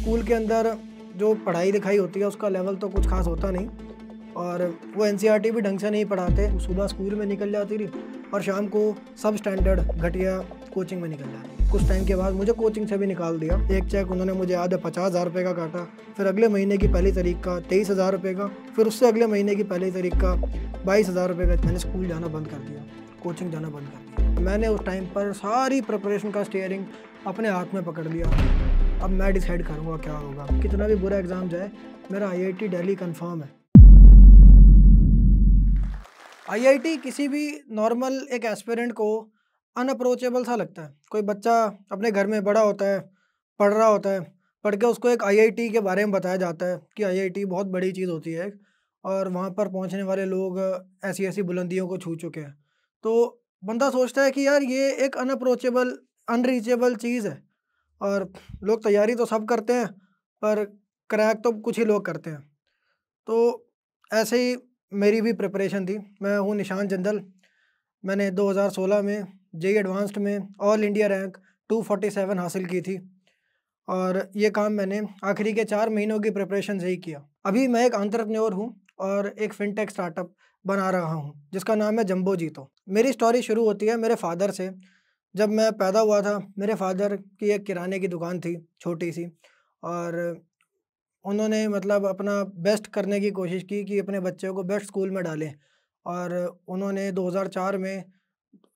school के अंदर जो पढ़ाई लिखाई होती है उसका लेवल तो कुछ खास होता नहीं और वो एन e भी ढंग से नहीं पढ़ाते सुबह स्कूल में निकल जाती रही और शाम को सब स्टैंडर्ड घटिया कोचिंग में निकल जाती कुछ टाइम के बाद मुझे कोचिंग से भी निकाल दिया एक चेक उन्होंने मुझे याद है पचास हज़ार रुपये का काटा फिर अगले महीने की पहली तारीख का तेईस हज़ार रुपये का फिर उससे अगले महीने की पहली तारीख का बाईस हज़ार रुपये का मैंने स्कूल जाना बंद कर दिया कोचिंग जाना बंद कर दिया मैंने उस टाइम पर सारी प्रिपरेशन का स्टेयरिंग अपने हाथ में पकड़ लिया अब मैं डिसाइड करूँगा क्या होगा कितना भी बुरा एग्ज़ाम जाए मेरा आईआईटी दिल्ली कंफर्म है आईआईटी किसी भी नॉर्मल एक एस्पिरेंट को अनअप्रोचेबल सा लगता है कोई बच्चा अपने घर में बड़ा होता है पढ़ रहा होता है पढ़ के उसको एक आईआईटी के बारे में बताया जाता है कि आईआईटी बहुत बड़ी चीज़ होती है और वहाँ पर पहुँचने वाले लोग ऐसी ऐसी बुलंदियों को छू चुके हैं तो बंदा सोचता है कि यार ये एक अनअप्रोचेबल अनरीचेबल चीज़ है और लोग तैयारी तो सब करते हैं पर क्रैक तो कुछ ही लोग करते हैं तो ऐसे ही मेरी भी प्रिपरेशन थी मैं हूँ निशान जंदल मैंने 2016 में जे एडवांस्ड e में ऑल इंडिया रैंक 247 हासिल की थी और ये काम मैंने आखिरी के चार महीनों की प्रिपरेशन से ही किया अभी मैं एक आंतरप्रन्योर हूँ और एक फिनटेक स्टार्टअप बना रहा हूँ जिसका नाम है जम्बो जीतो मेरी स्टोरी शुरू होती है मेरे फादर से जब मैं पैदा हुआ था मेरे फादर की एक किराने की दुकान थी छोटी सी और उन्होंने मतलब अपना बेस्ट करने की कोशिश की कि अपने बच्चे को बेस्ट स्कूल में डालें और उन्होंने 2004 में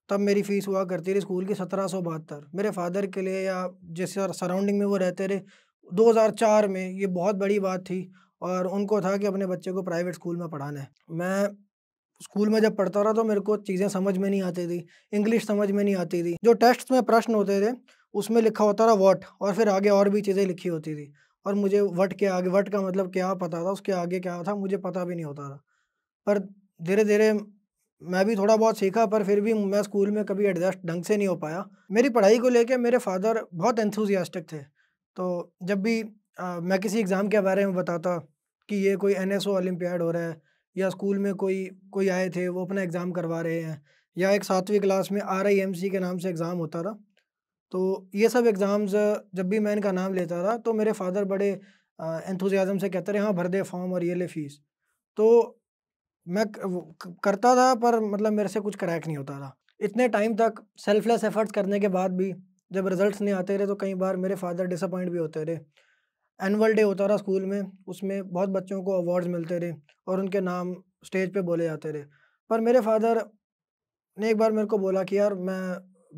तब मेरी फ़ीस हुआ करती थी स्कूल की सत्रह सौ बहत्तर मेरे फादर के लिए या जिस सराउंडिंग में वो रहते रहे 2004 में ये बहुत बड़ी बात थी और उनको था कि अपने बच्चे को प्राइवेट स्कूल में पढ़ाना है मैं स्कूल में जब पढ़ता रहा तो मेरे को चीज़ें समझ में नहीं आती थी इंग्लिश समझ में नहीं आती थी जो टेस्ट में प्रश्न होते थे उसमें लिखा होता रहा वट और फिर आगे और भी चीज़ें लिखी होती थी और मुझे वट के आगे वट का मतलब क्या पता था उसके आगे क्या था मुझे पता भी नहीं होता था पर धीरे धीरे मैं भी थोड़ा बहुत सीखा पर फिर भी मैं स्कूल में कभी एडजस्ट ढंग से नहीं हो पाया मेरी पढ़ाई को लेकर मेरे फादर बहुत एंथुजियास्टिक थे तो जब भी आ, मैं किसी एग्ज़ाम के बारे में बताता कि ये कोई एन एस ओलम्पियाड हो रहा है या स्कूल में कोई कोई आए थे वो अपना एग्ज़ाम करवा रहे हैं या एक सातवीं क्लास में आर आई एम सी के नाम से एग्ज़ाम होता था तो ये सब एग्ज़ाम्स जब भी मैं इनका नाम लेता था तो मेरे फादर बड़े एंथुजियाज़म से कहते रहे हाँ भर दे फॉर्म और ये ले फीस तो मैं करता था पर मतलब मेरे से कुछ क्रैक नहीं होता था इतने टाइम तक सेल्फलेस एफर्ट्स करने के बाद भी जब रिज़ल्ट नहीं आते रहे तो कई बार मेरे फादर डिसअपॉइंट भी होते रहे एनुअल डे होता रहा स्कूल में उसमें बहुत बच्चों को अवार्ड्स मिलते रहे और उनके नाम स्टेज पे बोले जाते रहे पर मेरे फादर ने एक बार मेरे को बोला कि यार मैं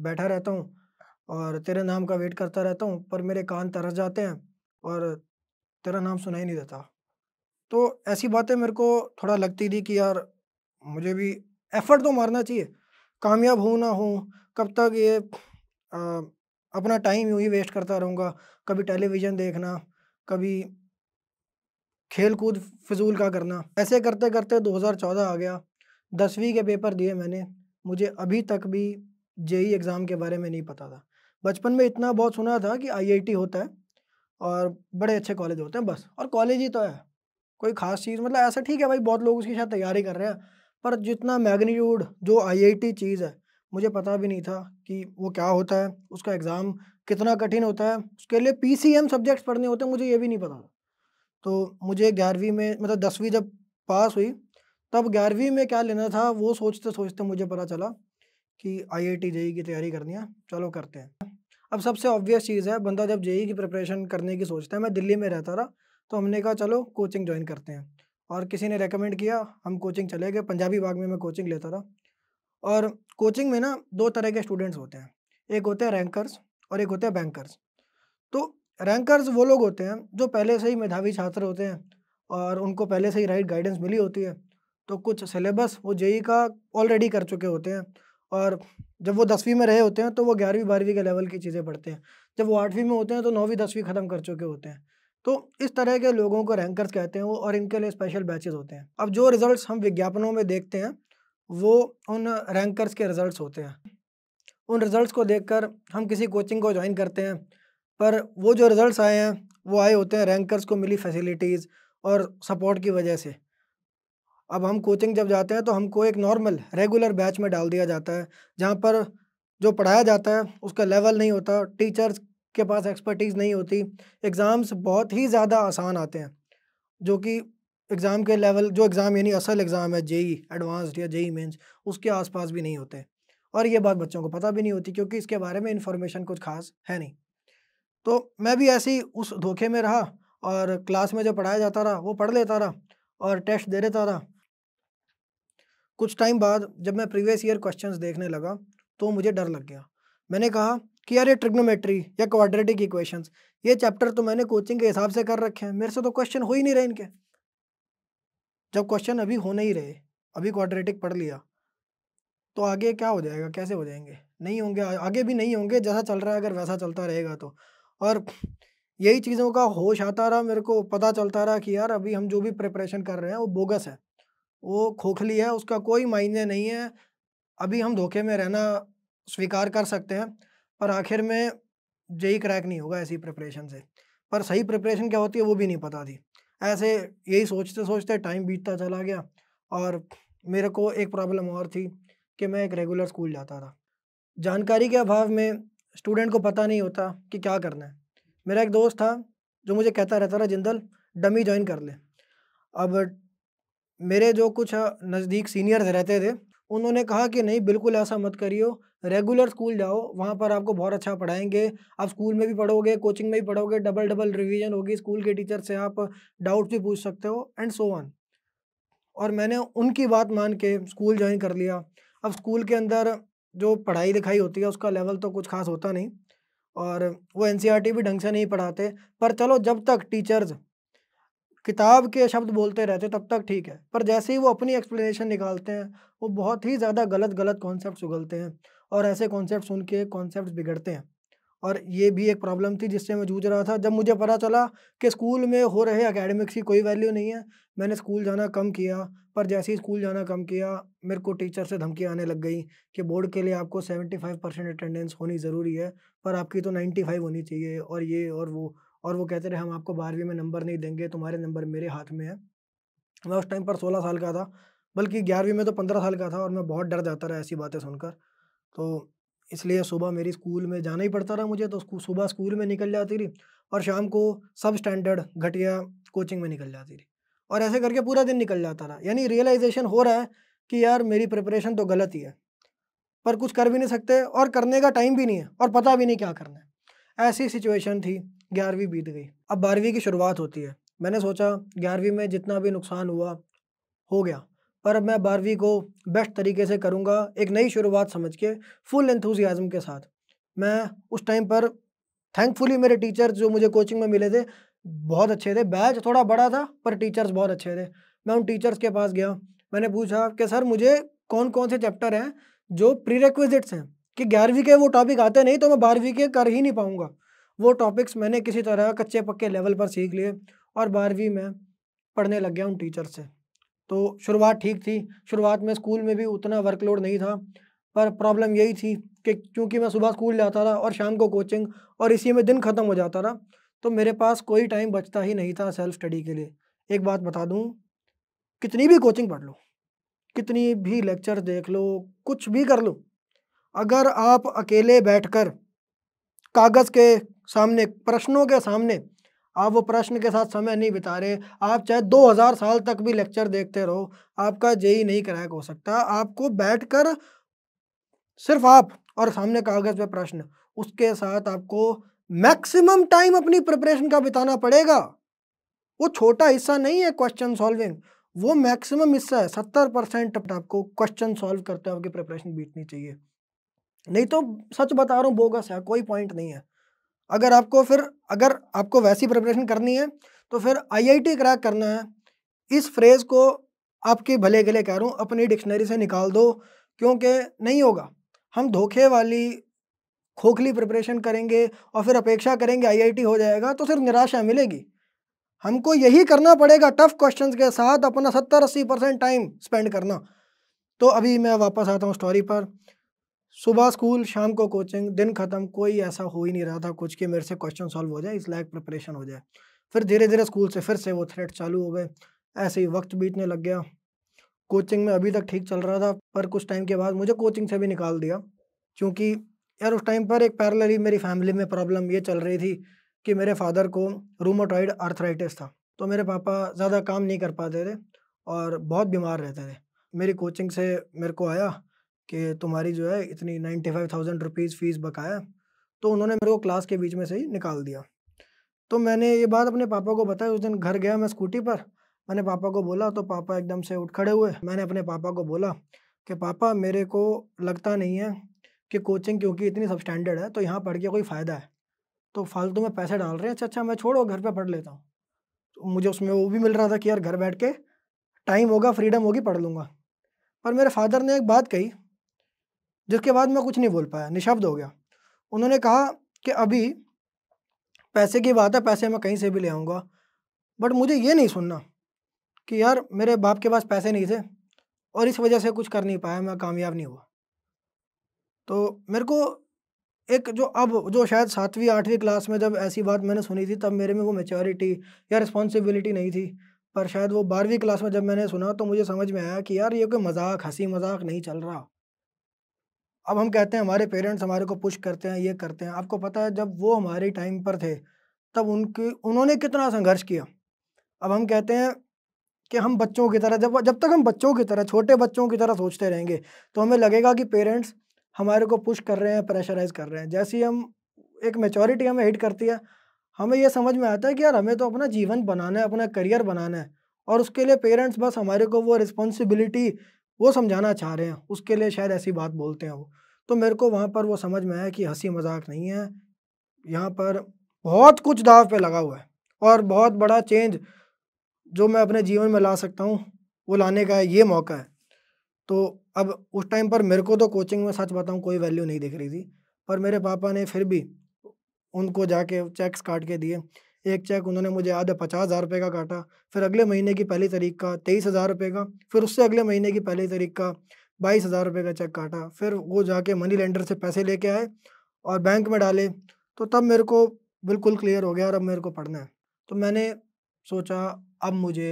बैठा रहता हूँ और तेरे नाम का वेट करता रहता हूँ पर मेरे कान तरस जाते हैं और तेरा नाम सुनाई नहीं देता तो ऐसी बातें मेरे को थोड़ा लगती थी कि यार मुझे भी एफर्ट तो मारना चाहिए कामयाब हो ना हो कब तक ये आ, अपना टाइम यूँ ही वेस्ट करता रहूँगा कभी टेलीविज़न देखना कभी खेल कूद फजूल का करना ऐसे करते करते 2014 आ गया दसवीं के पेपर दिए मैंने मुझे अभी तक भी जेई एग्ज़ाम के बारे में नहीं पता था बचपन में इतना बहुत सुना था कि आईआईटी होता है और बड़े अच्छे कॉलेज होते हैं बस और कॉलेज ही तो है कोई ख़ास चीज़ मतलब ऐसा ठीक है भाई बहुत लोग उसकी शायद तैयारी कर रहे हैं पर जितना मैग्नीट्यूड जो आईआईटी चीज़ है मुझे पता भी नहीं था कि वो क्या होता है उसका एग्ज़ाम कितना कठिन होता है उसके लिए पी सब्जेक्ट्स पढ़ने होते हैं मुझे ये भी नहीं पता था तो मुझे ग्यारहवीं में मतलब दसवीं जब पास हुई तब ग्यारहवीं में क्या लेना था वो सोचते सोचते मुझे पता चला कि आई आई जेई की तैयारी करनी है चलो करते हैं अब सबसे ऑब्वियस चीज़ है बंदा जब जेई e e की प्रिपरेशन करने की सोचता है मैं दिल्ली में रहता था तो हमने कहा चलो कोचिंग ज्वाइन करते हैं और किसी ने रेकमेंड किया हम कोचिंग चले गए पंजाबी बाग में मैं कोचिंग लेता था और कोचिंग में ना दो तरह के स्टूडेंट्स होते हैं एक होते हैं रैंकर्स और एक होते हैं बैंकर्स तो रैंकर्स वो लोग होते हैं जो पहले से ही मेधावी छात्र होते हैं और उनको पहले से ही राइट गाइडेंस मिली होती है तो कुछ सिलेबस वो जेई का ऑलरेडी कर चुके होते हैं और जब वो दसवीं में रहे होते हैं तो वो ग्यारहवीं बारहवीं के लेवल की चीज़ें पढ़ते हैं जब वो आठवीं में होते हैं तो नौवीं दसवीं ख़त्म कर चुके होते हैं तो इस तरह के लोगों को रैंकर्स कहते हैं वो और इनके लिए स्पेशल बैचेज होते हैं अब जो रिजल्ट्स हम विज्ञापनों में देखते हैं वो उन रैंकर्स के रिज़ल्ट होते हैं उन रिज़ल्ट को देख कर हम किसी कोचिंग को ज्वाइन करते हैं पर वो जो रिज़ल्ट आए हैं वो आए होते हैं रैंकर्स को मिली फैसिलिटीज़ और सपोर्ट की वजह से अब हम कोचिंग जब जाते हैं तो हमको एक नॉर्मल रेगुलर बैच में डाल दिया जाता है जहाँ पर जो पढ़ाया जाता है उसका लेवल नहीं होता टीचर्स के पास एक्सपर्टीज़ नहीं होती एग्ज़ाम्स बहुत ही ज़्यादा आसान आते हैं जो कि एग्ज़ाम के लेवल जो एग्ज़ाम यानी असल एग्ज़ाम है जेई एडवांस्ड या जेई मेंस उसके आसपास भी नहीं होते और ये बात बच्चों को पता भी नहीं होती क्योंकि इसके बारे में इन्फॉर्मेशन कुछ खास है नहीं तो मैं भी ऐसे ही उस धोखे में रहा और क्लास में जो पढ़ाया जाता रहा वो पढ़ लेता रहा और टेस्ट दे देता रहा कुछ टाइम बाद जब मैं प्रीवियस ईयर क्वेश्चन देखने लगा तो मुझे डर लग गया मैंने कहा कि यार ये ट्रिग्नोमेट्री या क्वाड्रेटिक इक्वेशंस ये चैप्टर तो मैंने कोचिंग के हिसाब से कर रखे हैं मेरे से तो क्वेश्चन हो ही नहीं रहे इनके जब क्वेश्चन अभी हो नहीं रहे अभी क्वाड्रेटिक पढ़ लिया तो आगे क्या हो जाएगा कैसे हो जाएंगे नहीं होंगे आगे भी नहीं होंगे जैसा चल रहा है अगर वैसा चलता रहेगा तो और यही चीज़ों का होश आता रहा मेरे को पता चलता रहा कि यार अभी हम जो भी प्रिपरेशन कर रहे हैं वो बोगस है वो खोखली है उसका कोई मायने नहीं है अभी हम धोखे में रहना स्वीकार कर सकते हैं पर आखिर में जेई क्रैक नहीं होगा ऐसी प्रिपरेशन से पर सही प्रिपरेशन क्या होती है वो भी नहीं पता थी ऐसे यही सोचते सोचते टाइम बीतता चला गया और मेरे को एक प्रॉब्लम और थी कि मैं एक रेगुलर स्कूल जाता था जानकारी के अभाव में स्टूडेंट को पता नहीं होता कि क्या करना है मेरा एक दोस्त था जो मुझे कहता रहता था जिंदल डमी ज्वाइन कर ले अब मेरे जो कुछ नज़दीक सीनियर्स रहते थे उन्होंने कहा कि नहीं बिल्कुल ऐसा मत करियो रेगुलर स्कूल जाओ वहाँ पर आपको बहुत अच्छा पढ़ाएंगे आप स्कूल में भी पढ़ोगे कोचिंग में भी पढ़ोगे डबल डबल रिवीजन होगी स्कूल के टीचर से आप डाउट भी पूछ सकते हो एंड सो ऑन और मैंने उनकी बात मान के स्कूल ज्वाइन कर लिया अब स्कूल के अंदर जो पढ़ाई लिखाई होती है उसका लेवल तो कुछ खास होता नहीं और वो एन e भी ढंग से नहीं पढ़ाते पर चलो जब तक टीचर्स किताब के शब्द बोलते रहते तब तक ठीक है पर जैसे ही वो अपनी एक्सप्लेनेशन निकालते हैं वो बहुत ही ज़्यादा गलत गलत कॉन्सेप्ट उगलते हैं और ऐसे कॉन्सेप्ट सुन के कॉन्सेप्ट बिगड़ते हैं और ये भी एक प्रॉब्लम थी जिससे मैं जूझ रहा था जब मुझे पता चला कि स्कूल में हो रहे अकेडमिक्स की कोई वैल्यू नहीं है मैंने स्कूल जाना कम किया पर जैसे ही स्कूल जाना कम किया मेरे को टीचर से धमकी आने लग गई कि बोर्ड के लिए आपको सेवेंटी फाइव परसेंट अटेंडेंस होनी ज़रूरी है पर आपकी तो नाइन्टी फाइव होनी चाहिए और ये और वो और वो कहते रहे हम आपको बारहवीं में नंबर नहीं देंगे तुम्हारे नंबर मेरे हाथ में है मैं उस टाइम पर सोलह साल का था बल्कि ग्यारहवीं में तो पंद्रह साल का था और मैं बहुत डर जाता रहा ऐसी बातें सुनकर तो इसलिए सुबह मेरी स्कूल में जाना ही पड़ता रहा मुझे तो सुबह स्कूल में निकल जाती रही और शाम को सब स्टैंडर्ड घटिया कोचिंग में निकल जाती रही और ऐसे करके पूरा दिन निकल जाता रहा यानी रियलाइजेशन हो रहा है कि यार मेरी प्रिपरेशन तो गलत ही है पर कुछ कर भी नहीं सकते और करने का टाइम भी नहीं है और पता भी नहीं क्या करना है ऐसी सिचुएशन थी ग्यारहवीं बीत गई अब बारहवीं की शुरुआत होती है मैंने सोचा ग्यारहवीं में जितना भी नुकसान हुआ हो गया पर अब मैं बारहवीं को बेस्ट तरीके से करूँगा एक नई शुरुआत समझ के फुल एंथुजियाज़म के साथ मैं उस टाइम पर थैंकफुली मेरे टीचर जो मुझे कोचिंग में मिले थे बहुत अच्छे थे बैच थोड़ा बड़ा था पर टीचर्स बहुत अच्छे थे मैं उन टीचर्स के पास गया मैंने पूछा कि सर मुझे कौन कौन से चैप्टर हैं जो प्री हैं कि ग्यारहवीं के वो टॉपिक आते नहीं तो मैं बारहवीं के कर ही नहीं पाऊँगा वो टॉपिक्स मैंने किसी तरह कच्चे पक्के लेवल पर सीख लिए और बारहवीं में पढ़ने लग गया उन टीचर से तो शुरुआत ठीक थी शुरुआत में स्कूल में भी उतना वर्कलोड नहीं था पर प्रॉब्लम यही थी कि क्योंकि मैं सुबह स्कूल जाता था और शाम को कोचिंग और इसी में दिन ख़त्म हो जाता था तो मेरे पास कोई टाइम बचता ही नहीं था सेल्फ स्टडी के लिए एक बात बता दूँ कितनी भी कोचिंग पढ़ लो कितनी भी लेक्चर देख लो कुछ भी कर लो अगर आप अकेले बैठकर कागज़ के सामने प्रश्नों के सामने आप वो प्रश्न के साथ समय नहीं बिता रहे आप चाहे 2000 साल तक भी लेक्चर देखते रहो आपका जेई नहीं क्रैक हो सकता आपको बैठकर सिर्फ आप और सामने कागज़ पे प्रश्न उसके साथ आपको मैक्सिमम टाइम अपनी प्रिपरेशन का बिताना पड़ेगा वो छोटा हिस्सा नहीं है क्वेश्चन सॉल्विंग वो मैक्सिमम हिस्सा है सत्तर परसेंट आपको क्वेश्चन सॉल्व करते हुए आपकी प्रिपरेशन बीतनी चाहिए नहीं तो सच बता रहा हूँ बोगस है कोई पॉइंट नहीं है अगर आपको फिर अगर आपको वैसी प्रिपरेशन करनी है तो फिर आईआईटी क्रैक करना है इस फ्रेज़ को आपके भले के लिए कह रहा हूँ अपनी डिक्शनरी से निकाल दो क्योंकि नहीं होगा हम धोखे वाली खोखली प्रिपरेशन करेंगे और फिर अपेक्षा करेंगे आईआईटी हो जाएगा तो सिर्फ निराशा मिलेगी हमको यही करना पड़ेगा टफ क्वेश्चंस के साथ अपना सत्तर अस्सी परसेंट टाइम स्पेंड करना तो अभी मैं वापस आता हूँ स्टोरी पर सुबह स्कूल शाम को कोचिंग दिन ख़त्म कोई ऐसा हो ही नहीं रहा था कुछ कि मेरे से क्वेश्चन सॉल्व हो जाए इस लाइक प्रिपरेशन हो जाए फिर धीरे धीरे स्कूल से फिर से वो थ्रेट चालू हो गए ऐसे ही वक्त बीतने लग गया कोचिंग में अभी तक ठीक चल रहा था पर कुछ टाइम के बाद मुझे कोचिंग से भी निकाल दिया क्योंकि यार उस टाइम पर एक पैरलरी मेरी फैमिली में प्रॉब्लम ये चल रही थी कि मेरे फादर को रूमोटॉइड आर्थराइटिस था तो मेरे पापा ज़्यादा काम नहीं कर पाते थे और बहुत बीमार रहते थे मेरी कोचिंग से मेरे को आया कि तुम्हारी जो है इतनी ninety five thousand rupees fees बकाया तो उन्होंने मेरे को क्लास के बीच में से ही निकाल दिया तो मैंने ये बात अपने पापा को बताई उस दिन घर गया मैं स्कूटी पर मैंने पापा को बोला तो पापा एकदम से उठ खड़े हुए मैंने अपने पापा को बोला कि पापा मेरे को लगता नहीं है कि कोचिंग क्योंकि इतनी सब स्टैंडर्ड है तो यहाँ पढ़ के कोई फ़ायदा है तो फालतू में पैसे डाल रहे हैं अच्छा अच्छा मैं छोड़ो घर पर पढ़ लेता हूँ तो मुझे उसमें वो भी मिल रहा था कि यार घर बैठ के टाइम होगा फ्रीडम होगी पढ़ लूँगा पर मेरे फादर ने एक बात कही जिसके बाद मैं कुछ नहीं बोल पाया निशब्द हो गया उन्होंने कहा कि अभी पैसे की बात है पैसे मैं कहीं से भी ले आऊँगा बट मुझे ये नहीं सुनना कि यार मेरे बाप के पास पैसे नहीं थे और इस वजह से कुछ कर नहीं पाया मैं कामयाब नहीं हुआ तो मेरे को एक जो अब जो शायद सातवीं आठवीं क्लास में जब ऐसी बात मैंने सुनी थी तब मेरे में वो मेचोरिटी या रिस्पॉन्सिबिलिटी नहीं थी पर शायद वो बारहवीं क्लास में जब मैंने सुना तो मुझे समझ में आया कि यार ये कोई मजाक हंसी मजाक नहीं चल रहा अब हम कहते हैं हमारे पेरेंट्स हमारे को पुश करते हैं ये करते हैं आपको पता है जब वो हमारे टाइम पर थे तब उनकी उन्होंने कितना संघर्ष किया अब हम कहते हैं कि हम बच्चों की तरह जब जब तक हम बच्चों की तरह छोटे बच्चों की तरह सोचते रहेंगे तो हमें लगेगा कि पेरेंट्स हमारे को पुश कर रहे हैं प्रेशराइज कर रहे हैं जैसी हम एक मेचोरिटी हमें हिट करती है हमें यह समझ में आता है कि यार हमें तो अपना जीवन बनाना है अपना करियर बनाना है और उसके लिए पेरेंट्स बस हमारे को वो रिस्पॉन्सिबिलिटी वो समझाना चाह रहे हैं उसके लिए शायद ऐसी बात बोलते हैं वो तो मेरे को वहाँ पर वो समझ में आया कि हंसी मजाक नहीं है यहाँ पर बहुत कुछ दाव पे लगा हुआ है और बहुत बड़ा चेंज जो मैं अपने जीवन में ला सकता हूँ वो लाने का ये मौका है तो अब उस टाइम पर मेरे को तो कोचिंग में सच बताऊँ कोई वैल्यू नहीं दिख रही थी पर मेरे पापा ने फिर भी उनको जाके चेक्स काट के दिए एक चेक उन्होंने मुझे याद है पचास हज़ार रुपये का काटा फिर अगले महीने की पहली तारीख का तेईस हज़ार रुपये का फिर उससे अगले महीने की पहली तारीख का बाईस हज़ार रुपये का चेक काटा फिर वो जाके मनी लेंडर से पैसे लेके आए और बैंक में डाले तो तब मेरे को बिल्कुल क्लियर हो गया और अब मेरे को पढ़ना है तो मैंने सोचा अब मुझे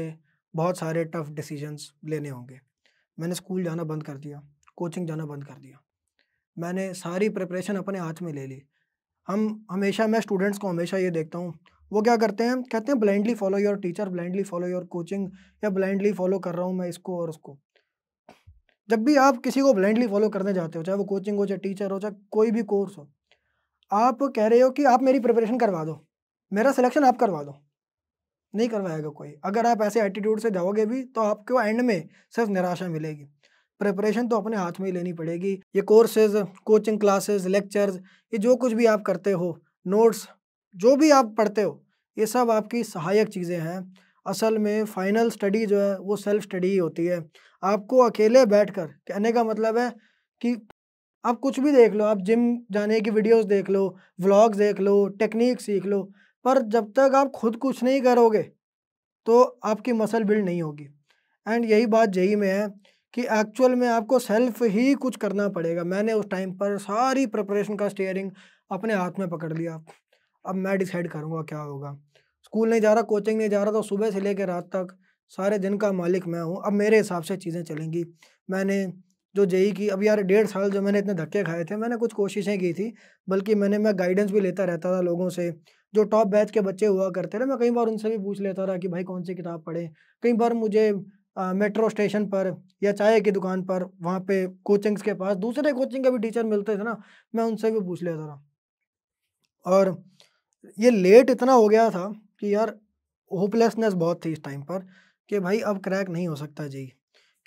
बहुत सारे टफ़ डिसीजंस लेने होंगे मैंने स्कूल जाना बंद कर दिया कोचिंग जाना बंद कर दिया मैंने सारी प्रिपरेशन अपने हाथ में ले ली हम हमेशा मैं स्टूडेंट्स को हमेशा ये देखता हूँ वो क्या करते हैं कहते हैं blindly follow your teacher blindly follow your coaching या ब्लाइंडली फॉलो कर रहा हूँ मैं इसको और उसको जब भी आप किसी को ब्लाइंडली फॉलो करने जाते हो चाहे वो कोचिंग हो चाहे टीचर हो चाहे कोई भी कोर्स हो आप कह रहे हो कि आप मेरी प्रिपरेशन करवा दो मेरा सिलेक्शन आप करवा दो नहीं करवाएगा कोई अगर आप ऐसे एटीट्यूड से जाओगे भी तो आपको एंड में सिर्फ निराशा मिलेगी प्रिपरेशन तो अपने हाथ में ही लेनी पड़ेगी ये कोर्सेज कोचिंग क्लासेस लेक्चर्स ये जो कुछ भी आप करते हो नोट्स जो भी आप पढ़ते हो ये सब आपकी सहायक चीज़ें हैं असल में फाइनल स्टडी जो है वो सेल्फ स्टडी ही होती है आपको अकेले बैठकर कहने का मतलब है कि आप कुछ भी देख लो आप जिम जाने की वीडियोस देख लो व्लॉग्स देख लो टेक्निक सीख लो पर जब तक आप खुद कुछ नहीं करोगे तो आपकी मसल बिल्ड नहीं होगी एंड यही बात जेई में है कि एक्चुअल में आपको सेल्फ ही कुछ करना पड़ेगा मैंने उस टाइम पर सारी प्रिपरेशन का स्टेयरिंग अपने हाथ में पकड़ लिया अब मैं डिसाइड करूँगा क्या होगा स्कूल नहीं जा रहा कोचिंग नहीं जा रहा तो सुबह से लेकर रात तक सारे दिन का मालिक मैं हूँ अब मेरे हिसाब से चीज़ें चलेंगी मैंने जो जेई की अब यार डेढ़ साल जो मैंने इतने धक्के खाए थे मैंने कुछ कोशिशें की थी बल्कि मैंने मैं गाइडेंस भी लेता रहता था लोगों से जो टॉप बैच के बच्चे हुआ करते थे मैं कई बार उनसे भी पूछ लेता था कि भाई कौन सी किताब पढ़े कई बार मुझे आ, मेट्रो स्टेशन पर या चाय की दुकान पर वहाँ पे कोचिंग्स के पास दूसरे कोचिंग के भी टीचर मिलते थे ना मैं उनसे भी पूछ लेता था और ये लेट इतना हो गया था कि यार होपलेसनेस बहुत थी इस टाइम पर कि भाई अब क्रैक नहीं हो सकता जी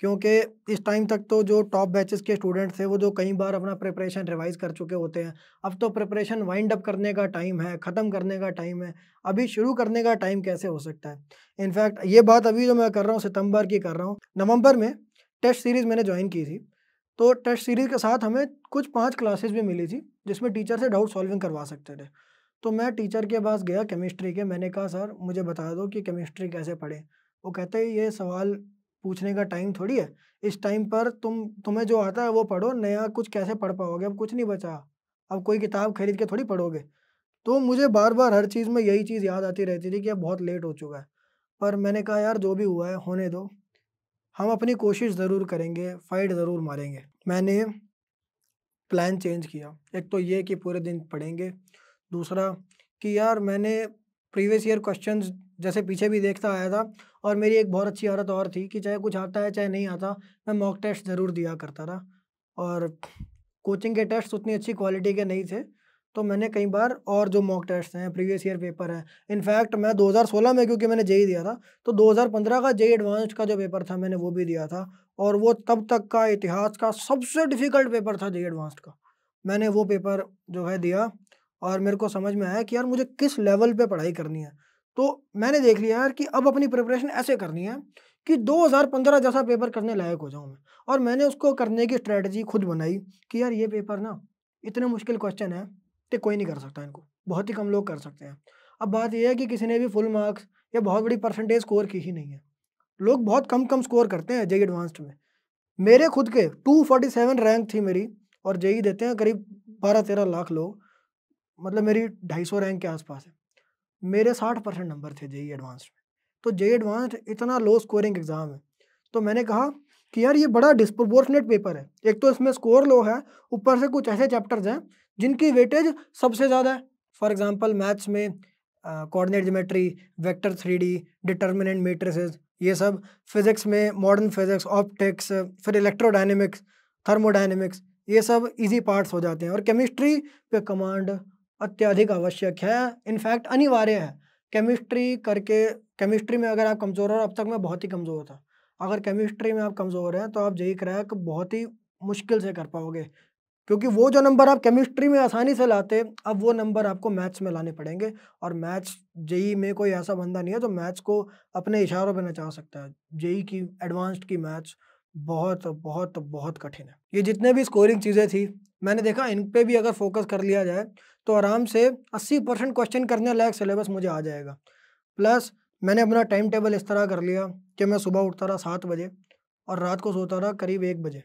क्योंकि इस टाइम तक तो जो टॉप बैचेस के स्टूडेंट थे वो जो कई बार अपना प्रिपरेशन रिवाइज कर चुके होते हैं अब तो प्रिपरेशन वाइंड अप करने का टाइम है ख़त्म करने का टाइम है अभी शुरू करने का टाइम कैसे हो सकता है इनफैक्ट ये बात अभी जो मैं कर रहा हूँ सितंबर की कर रहा हूँ नवंबर में टेस्ट सीरीज़ मैंने ज्वाइन की थी तो टेस्ट सीरीज़ के साथ हमें कुछ पाँच क्लासेज भी मिली थी जिसमें टीचर से डाउट सॉल्विंग करवा सकते थे तो मैं टीचर के पास गया केमिस्ट्री के मैंने कहा सर मुझे बता दो कि केमिस्ट्री कैसे पढ़े वो कहते हैं ये सवाल पूछने का टाइम थोड़ी है इस टाइम पर तुम तुम्हें जो आता है वो पढ़ो नया कुछ कैसे पढ़ पाओगे अब कुछ नहीं बचा अब कोई किताब खरीद के थोड़ी पढ़ोगे तो मुझे बार बार हर चीज़ में यही चीज़ याद आती रहती थी कि अब बहुत लेट हो चुका है पर मैंने कहा यार जो भी हुआ है होने दो हम अपनी कोशिश ज़रूर करेंगे फाइट ज़रूर मारेंगे मैंने प्लान चेंज किया एक तो ये कि पूरे दिन पढ़ेंगे दूसरा कि यार मैंने प्रीवियस ईयर क्वेश्चन जैसे पीछे भी देखता आया था और मेरी एक बहुत अच्छी आदत और थी कि चाहे कुछ आता है चाहे नहीं आता मैं मॉक टेस्ट ज़रूर दिया करता था और कोचिंग के टेस्ट उतनी अच्छी क्वालिटी के नहीं थे तो मैंने कई बार और जो मॉक टेस्ट हैं प्रीवियस ईयर पेपर हैं इनफैक्ट मैं 2016 में क्योंकि मैंने जेई e दिया था तो 2015 का जेई एडवांस e का जो पेपर था मैंने वो भी दिया था और वो तब तक का इतिहास का सबसे डिफ़िकल्ट पेपर था जेई एडवांस e का मैंने वो पेपर जो है दिया और मेरे को समझ में आया कि यार मुझे किस लेवल पे पढ़ाई करनी है तो मैंने देख लिया यार कि अब अपनी प्रिपरेशन ऐसे करनी है कि 2015 जैसा पेपर करने लायक हो जाऊँ मैं और मैंने उसको करने की स्ट्रेटजी खुद बनाई कि यार ये पेपर ना इतने मुश्किल क्वेश्चन है कि कोई नहीं कर सकता इनको बहुत ही कम लोग कर सकते हैं अब बात यह है कि किसी ने भी फुल मार्क्स या बहुत बड़ी परसेंटेज स्कोर की ही नहीं है लोग बहुत कम कम स्कोर करते हैं जेई एडवांस्ड में मेरे खुद के 247 रैंक थी मेरी और जेई देते हैं करीब बारह तेरह लाख लोग मतलब मेरी ढाई सौ रैंक के आसपास है मेरे साठ परसेंट नंबर थे जेई एडवांस e में तो जेई एडवांस e इतना लो स्कोरिंग एग्ज़ाम है तो मैंने कहा कि यार ये बड़ा डिस्प्रोपोर्शनेट पेपर है एक तो इसमें स्कोर लो है ऊपर से कुछ ऐसे चैप्टर्स हैं जिनकी वेटेज सबसे ज़्यादा है फॉर एग्ज़ाम्पल मैथ्स में coordinate geometry vector three D determinant matrices ये सब फिज़िक्स में मॉडर्न फिज़िक्स ऑप्टिक्स फिर इलेक्ट्रोडाइनमिक्स थर्मोडाइनमिक्स ये सब इजी पार्ट्स हो जाते हैं और केमिस्ट्री पे कमांड अत्यधिक आवश्यक है इनफैक्ट अनिवार्य है केमिस्ट्री करके केमिस्ट्री में अगर आप कमज़ोर हो अब तक मैं बहुत ही कमज़ोर था अगर केमिस्ट्री में आप कमज़ोर हैं तो आप जय क्रैक बहुत ही मुश्किल से कर पाओगे क्योंकि वो जो नंबर आप केमिस्ट्री में आसानी से लाते अब वो नंबर आपको मैथ्स में लाने पड़ेंगे और मैथ्स जेई में कोई ऐसा बंदा नहीं है जो मैथ्स को अपने इशारों पर नचा सकता है जेई की एडवांस्ड की मैथ्स बहुत बहुत बहुत कठिन है ये जितने भी स्कोरिंग चीज़ें थी मैंने देखा इन पे भी अगर फोकस कर लिया जाए तो आराम से 80 परसेंट क्वेश्चन करने लायक सिलेबस मुझे आ जाएगा प्लस मैंने अपना टाइम टेबल इस तरह कर लिया कि मैं सुबह उठता रहा सात बजे और रात को सोता रहा करीब एक बजे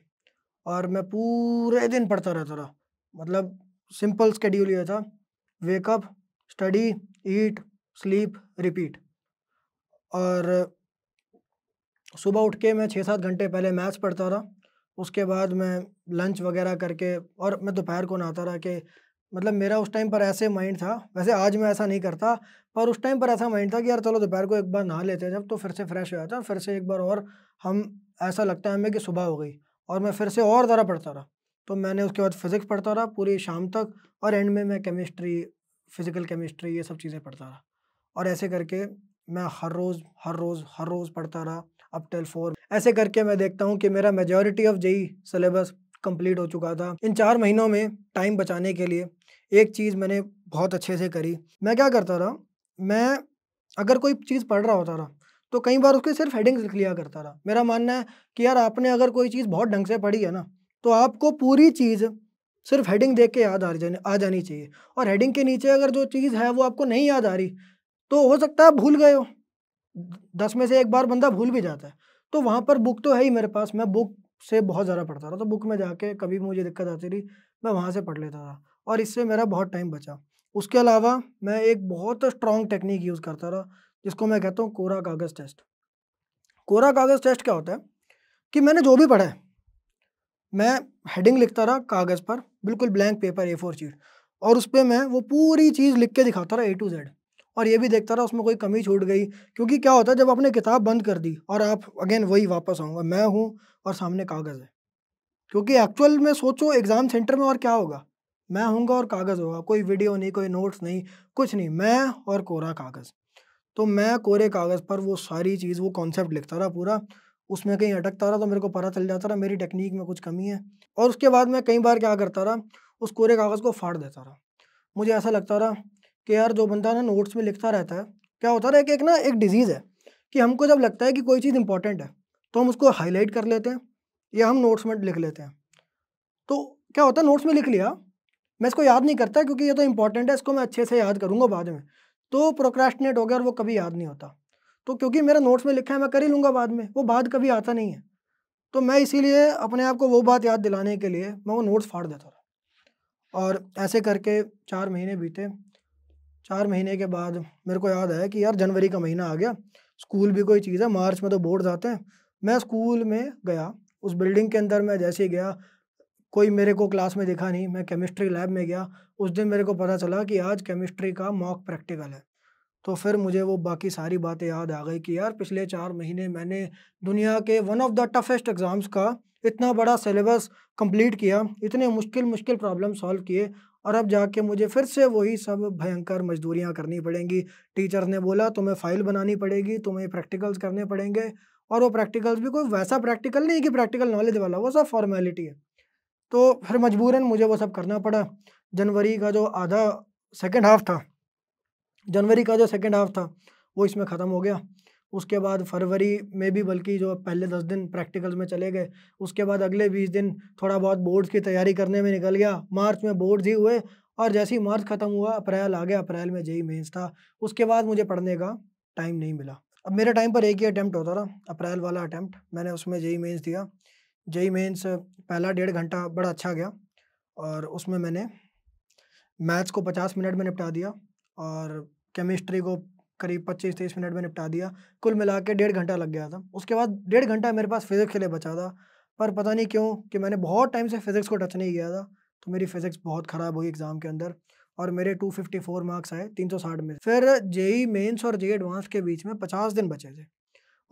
और मैं पूरे दिन पढ़ता रहता रहा मतलब सिंपल स्केड्यूल ये था wake up study eat sleep repeat और सुबह उठ के मैं छः सात घंटे पहले मैथ्स पढ़ता रहा उसके बाद मैं लंच वगैरह करके और मैं दोपहर को नहाता रहा कि मतलब मेरा उस टाइम पर ऐसे माइंड था वैसे आज मैं ऐसा नहीं करता पर उस टाइम पर ऐसा माइंड था कि यार चलो दोपहर को एक बार नहा लेते हैं जब तो फिर से फ्रेश हो जाता फिर से एक बार और हम ऐसा लगता है हमें कि सुबह हो गई और मैं फिर से और ज़रा पढ़ता रहा तो मैंने उसके बाद फिज़िक्स पढ़ता रहा पूरी शाम तक और एंड में मैं केमिस्ट्री फिज़िकल केमिस्ट्री ये सब चीज़ें पढ़ता रहा और ऐसे करके मैं हर रोज़ हर रोज़ हर रोज़ पढ़ता रहा अप फोर ऐसे करके मैं देखता हूँ कि मेरा majority of JEE syllabus complete हो चुका था इन चार महीनों में टाइम बचाने के लिए एक चीज़ मैंने बहुत अच्छे से करी मैं क्या करता रहा मैं अगर कोई चीज़ पढ़ रहा होता रहा तो कई बार उसकी सिर्फ हेडिंग्स लिख लिया करता रहा मेरा मानना है कि यार आपने अगर कोई चीज़ बहुत ढंग से पढ़ी है ना तो आपको पूरी चीज़ सिर्फ हेडिंग देख के याद आ जाने आ जानी चाहिए और हेडिंग के नीचे अगर जो चीज़ है वो आपको नहीं याद आ रही तो हो सकता है भूल गए हो दस में से एक बार बंदा भूल भी जाता है तो वहाँ पर बुक तो है ही मेरे पास मैं बुक से बहुत ज़्यादा पढ़ता रहा तो बुक में जाके कभी मुझे दिक्कत आती रही मैं वहाँ से पढ़ लेता था और इससे मेरा बहुत टाइम बचा उसके अलावा मैं एक बहुत स्ट्रॉन्ग टेक्निक यूज़ करता रहा जिसको मैं कहता हूँ कोरा कागज़ टेस्ट कोरा कागज़ टेस्ट क्या होता है कि मैंने जो भी पढ़ा है मैं हेडिंग लिखता रहा कागज़ पर बिल्कुल blank paper A four sheet और उस पर मैं वो पूरी चीज़ लिख के दिखाता रहा ए टू जेड और ये भी देखता रहा उसमें कोई कमी छूट गई क्योंकि क्या होता है जब आपने किताब बंद कर दी और आप अगेन वही वापस आऊँगा मैं हूँ और सामने कागज़ है क्योंकि एक्चुअल में सोचो एग्ज़ाम सेंटर में और क्या होगा मैं हूँगा और कागज़ होगा कोई वीडियो नहीं कोई नोट्स नहीं कुछ नहीं मैं और कोरा कागज़ तो मैं कोरे कागज़ पर वो सारी चीज़ वो कॉन्सेप्ट लिखता रहा पूरा उसमें कहीं अटकता रहा तो मेरे को पता चल जाता रहा मेरी टेक्निक में कुछ कमी है और उसके बाद मैं कई बार क्या करता रहा उस कोरे कागज़ को फाड़ देता रहा मुझे ऐसा लगता रहा कि यार जो बंदा ना नोट्स में लिखता रहता है क्या होता है कि एक ना एक डिज़ीज़ है कि हमको जब लगता है कि कोई चीज़ इंपॉर्टेंट है तो हम उसको हाईलाइट कर लेते हैं या हम नोट्स में लिख लेते हैं तो क्या होता है नोट्स में लिख लिया मैं इसको याद नहीं करता क्योंकि ये तो इंपॉर्टेंट है इसको मैं अच्छे से याद करूँगा बाद में तो प्रोक्रेस्टिनेट हो गया और वो कभी याद नहीं होता तो क्योंकि मेरा नोट्स में लिखा है मैं कर ही लूँगा बाद में वो बाद कभी आता नहीं है तो मैं इसीलिए अपने आप को वो बात याद दिलाने के लिए मैं वो नोट्स फाड़ देता था और ऐसे करके चार महीने बीते चार महीने के बाद मेरे को याद आया कि यार जनवरी का महीना आ गया स्कूल भी कोई चीज़ है मार्च में तो बोर्ड आते हैं मैं स्कूल में गया उस बिल्डिंग के अंदर मैं जैसे ही गया कोई मेरे को क्लास में दिखा नहीं मैं केमिस्ट्री लैब में गया उस दिन मेरे को पता चला कि आज केमिस्ट्री का मॉक प्रैक्टिकल है तो फिर मुझे वो बाकी सारी बातें याद आ गई कि यार पिछले चार महीने मैंने दुनिया के one of the toughest exams का इतना बड़ा सिलेबस कंप्लीट किया इतने मुश्किल मुश्किल प्रॉब्लम सॉल्व किए और अब जाके मुझे फिर से वही सब भयंकर मजदूरियाँ करनी पड़ेंगी टीचर ने बोला तुम्हें फ़ाइल बनानी पड़ेगी तुम्हें प्रैक्टिकल्स करने पड़ेंगे और वो प्रैक्टिकल्स भी कोई वैसा प्रैक्टिकल नहीं कि प्रैक्टिकल नॉलेज वाला वो सब फॉर्मेलिटी है तो फिर मजबूरन मुझे वो सब करना पड़ा जनवरी का जो आधा सेकेंड हाफ था जनवरी का जो सेकेंड हाफ था वो इसमें ख़त्म हो गया उसके बाद फरवरी में भी बल्कि जो पहले दस दिन प्रैक्टिकल्स में चले गए उसके बाद अगले बीस दिन थोड़ा बहुत बोर्ड्स की तैयारी करने में निकल गया मार्च में बोर्ड्स ही हुए और जैसे ही मार्च ख़त्म हुआ अप्रैल आ गया अप्रैल में जेई मेन्स था उसके बाद मुझे पढ़ने का टाइम नहीं मिला अब मेरे टाइम पर एक ही अटैम्प्ट होता था अप्रैल वाला अटैम्प्ट मैंने उसमें जेई मेन्स दिया जेई मेन्स पहला डेढ़ घंटा बड़ा अच्छा गया और उसमें मैंने मैथ्स को पचास मिनट में निपटा दिया और केमिस्ट्री को करीब पच्चीस तीस मिनट में निपटा दिया कुल मिला के डेढ़ घंटा लग गया था उसके बाद डेढ़ घंटा मेरे पास फिज़िक्स के लिए बचा था पर पता नहीं क्यों कि मैंने बहुत टाइम से फिज़िक्स को टच नहीं किया था तो मेरी फिज़िक्स बहुत ख़राब हुई एग्ज़ाम के अंदर और मेरे 254 मार्क्स आए 360 में फिर जेई मेंस और जेई एडवांस के बीच में 50 दिन बचे थे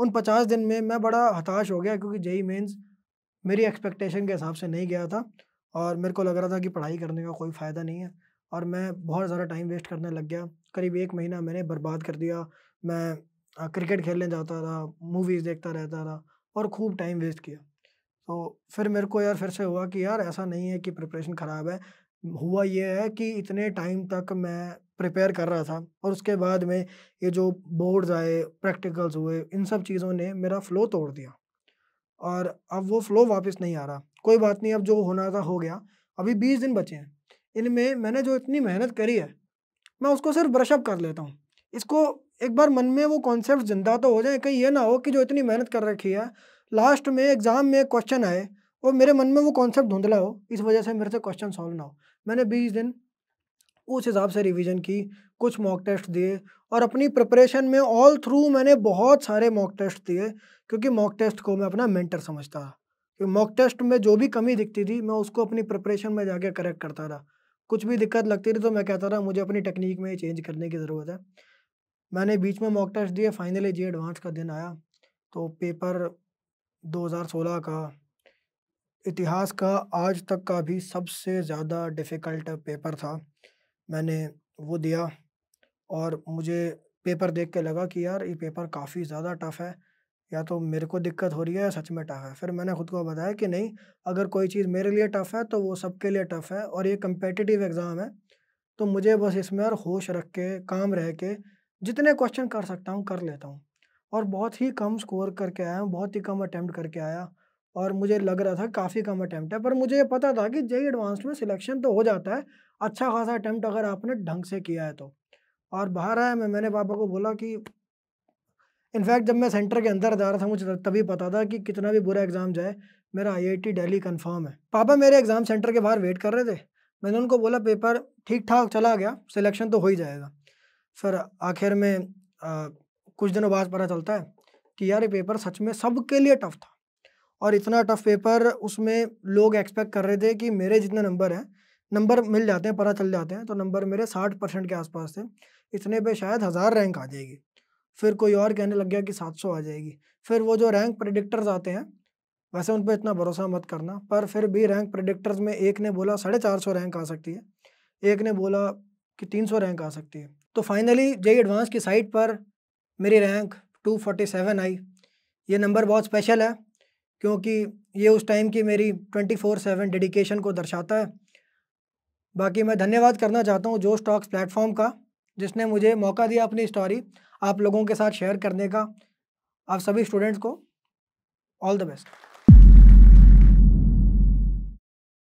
उन 50 दिन में मैं बड़ा हताश हो गया क्योंकि जेई मेंस मेरी एक्सपेक्टेशन के हिसाब से नहीं गया था और मेरे को लग रहा था कि पढ़ाई करने का कोई फ़ायदा नहीं है और मैं बहुत ज़्यादा टाइम वेस्ट करने लग गया करीब एक महीना मैंने बर्बाद कर दिया मैं क्रिकेट खेलने जाता था मूवीज़ देखता रहता था और खूब टाइम वेस्ट किया तो फिर मेरे को यार फिर से हुआ कि यार ऐसा नहीं है कि प्रिपरेशन ख़राब है हुआ ये है कि इतने टाइम तक मैं प्रिपेयर कर रहा था और उसके बाद में ये जो बोर्ड्स आए प्रैक्टिकल्स हुए इन सब चीज़ों ने मेरा फ्लो तोड़ दिया और अब वो फ्लो वापस नहीं आ रहा कोई बात नहीं अब जो होना था हो गया अभी बीस दिन बचे हैं इनमें मैंने जो इतनी मेहनत करी है मैं उसको सिर्फ ब्रशअप कर लेता हूँ इसको एक बार मन में वो कॉन्सेप्ट ज़िंदा तो हो जाए कहीं ये ना हो कि जो इतनी मेहनत कर रखी है लास्ट में एग्ज़ाम में क्वेश्चन आए और मेरे मन में वो कॉन्सेप्ट धुंधला हो इस वजह से मेरे से क्वेश्चन सॉल्व ना हो मैंने बीस दिन उस हिसाब से रिवीजन की कुछ मॉक टेस्ट दिए और अपनी प्रिपरेशन में ऑल थ्रू मैंने बहुत सारे मॉक टेस्ट दिए क्योंकि मॉक टेस्ट को मैं अपना मेंटर समझता था मॉक टेस्ट में जो भी कमी दिखती थी मैं उसको अपनी प्रिपरेशन में जाके करेक्ट करता था कुछ भी दिक्कत लगती रही तो मैं कहता रहा मुझे अपनी टेक्निक में चेंज करने की ज़रूरत है मैंने बीच में मॉक टेस्ट दिए फाइनली जी एडवांस का दिन आया तो पेपर 2016 का इतिहास का आज तक का भी सबसे ज़्यादा डिफ़िकल्ट पेपर था मैंने वो दिया और मुझे पेपर देख के लगा कि यार ये पेपर काफ़ी ज़्यादा टफ है या तो मेरे को दिक्कत हो रही है या सच में टफ़ है फिर मैंने खुद को बताया कि नहीं अगर कोई चीज़ मेरे लिए टफ़ है तो वो सबके लिए टफ़ है और ये कम्पिटिटिव एग्ज़ाम है तो मुझे बस इसमें और होश रख के काम रह के जितने क्वेश्चन कर सकता हूँ कर लेता हूँ और बहुत ही कम स्कोर करके आया हूँ बहुत ही कम अटैम्प्ट करके आया और मुझे लग रहा था काफ़ी कम अटैम्प्ट है पर मुझे ये पता था कि जय एडवांस e में सिलेक्शन तो हो जाता है अच्छा खासा अटैम्प्ट अगर आपने ढंग से किया है तो और बाहर आया मैं मैंने पापा को बोला कि इनफैक्ट जब मैं सेंटर के अंदर जा रहा था मुझे तभी पता था कि कितना भी बुरा एग्ज़ाम जाए मेरा आई दिल्ली कन्फर्म है पापा मेरे एग्ज़ाम सेंटर के बाहर वेट कर रहे थे मैंने उनको बोला पेपर ठीक ठाक चला गया सिलेक्शन तो हो ही जाएगा फिर आखिर में आ, कुछ दिनों बाद पता चलता है कि यार ये पेपर सच में के लिए टफ़ था और इतना टफ़ पेपर उसमें लोग एक्सपेक्ट कर रहे थे कि मेरे जितने नंबर हैं नंबर मिल जाते हैं पता चल जाते हैं तो नंबर मेरे साठ परसेंट के आसपास थे इतने पे शायद हज़ार रैंक आ जाएगी फिर कोई और कहने लग गया कि 700 आ जाएगी फिर वो जो रैंक प्रडिक्टर्स आते हैं वैसे उन पर इतना भरोसा मत करना पर फिर भी रैंक प्रडिक्टर्स में एक ने बोला साढ़े चार सौ रैंक आ सकती है एक ने बोला कि तीन सौ रैंक आ सकती है तो फाइनली जे एडवांस की साइट पर मेरी रैंक टू फोर्टी सेवन आई ये नंबर बहुत स्पेशल है क्योंकि ये उस टाइम की मेरी ट्वेंटी फोर सेवन डेडिकेशन को दर्शाता है बाकी मैं धन्यवाद करना चाहता हूँ जो स्टॉक्स प्लेटफॉर्म का जिसने मुझे मौका दिया अपनी स्टोरी आप लोगों के साथ शेयर करने का आप सभी स्टूडेंट्स को ऑल द बेस्ट